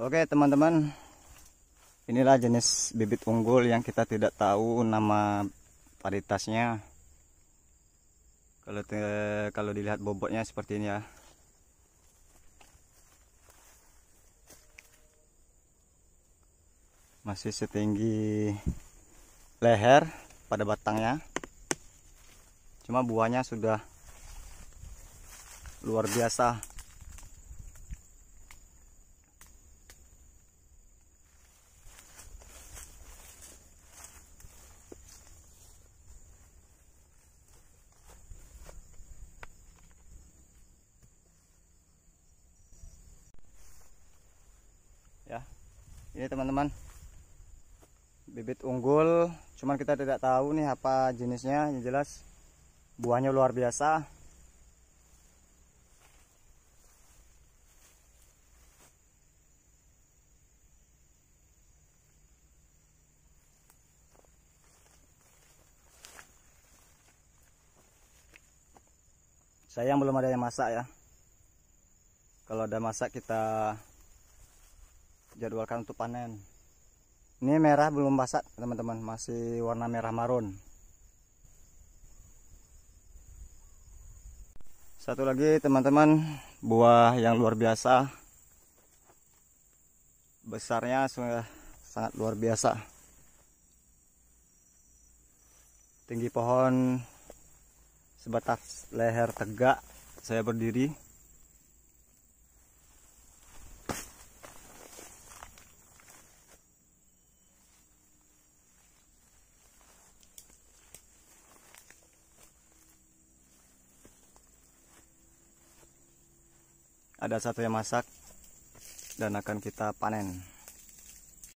Oke teman-teman Inilah jenis bibit unggul yang kita tidak tahu nama paritasnya Kalau kalau dilihat bobotnya seperti ini ya Masih setinggi leher pada batangnya Cuma buahnya sudah luar biasa ini teman-teman bibit unggul cuman kita tidak tahu nih apa jenisnya yang jelas buahnya luar biasa saya belum ada yang masak ya kalau ada masak kita jadwalkan untuk panen ini merah belum basah teman-teman masih warna merah marun satu lagi teman-teman buah yang luar biasa besarnya sudah sangat luar biasa tinggi pohon sebatas leher tegak saya berdiri ada satu yang masak dan akan kita panen